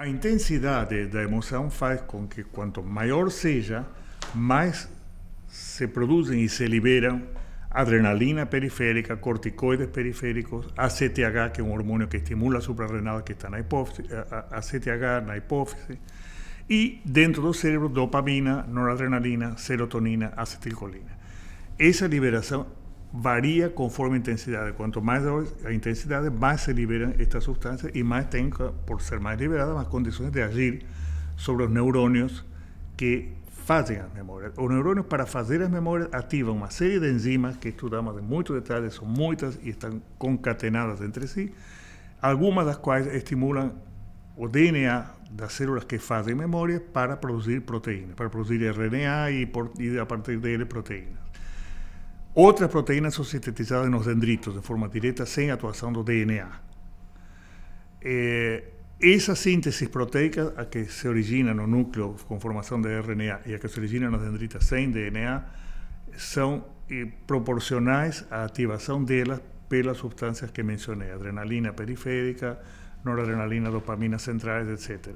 A intensidade da emoção faz com que quanto maior seja, mais se produzem e se liberam adrenalina periférica, corticoides periféricos, ACTH, que é um hormônio que estimula a suprarrenal que está na hipófise, ACTH eh, na hipófise, e dentro do cérebro dopamina, noradrenalina, serotonina, acetilcolina. Essa liberação varía conforme a Cuanto más intensidad, más se liberan estas sustancias y más tienen, por ser más liberadas, más condiciones de agir sobre los neuronios que fazem las memorias. Los para hacer las memorias activan una serie de enzimas que estudiamos en muchos detalles, son muchas y están concatenadas entre sí, algunas de las cuales estimulan o DNA las células que fazem memorias para producir proteínas, para producir RNA y a partir de él proteínas. Outras proteínas são sintetizadas nos dendritos de forma direta, sem atuação do DNA. É, eh, essa síntese proteica, a que se origina no núcleo com formação de RNA e a que se origina nos dendritas sem DNA, são eh, proporcionais à ativação delas pelas substâncias que mencionei, adrenalina periférica, noradrenalina, dopamina centrais, etc.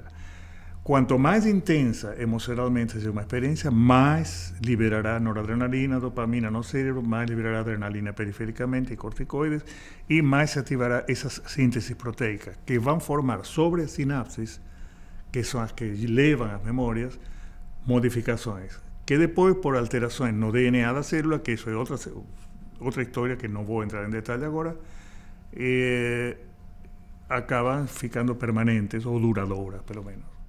Cuanto más intensa emocionalmente sea una experiencia, más liberará noradrenalina, dopamina no cérebro, más liberará adrenalina periféricamente y corticoides y más se activará esas síntesis proteicas que van a formar sobre sinapsis, que son las que a las memorias modificaciones. Que después, por alteraciones no DNA la célula, que eso es otra otra historia que voy a entrar en detalle ahora, eh, acaban ficando permanentes o ou por lo menos.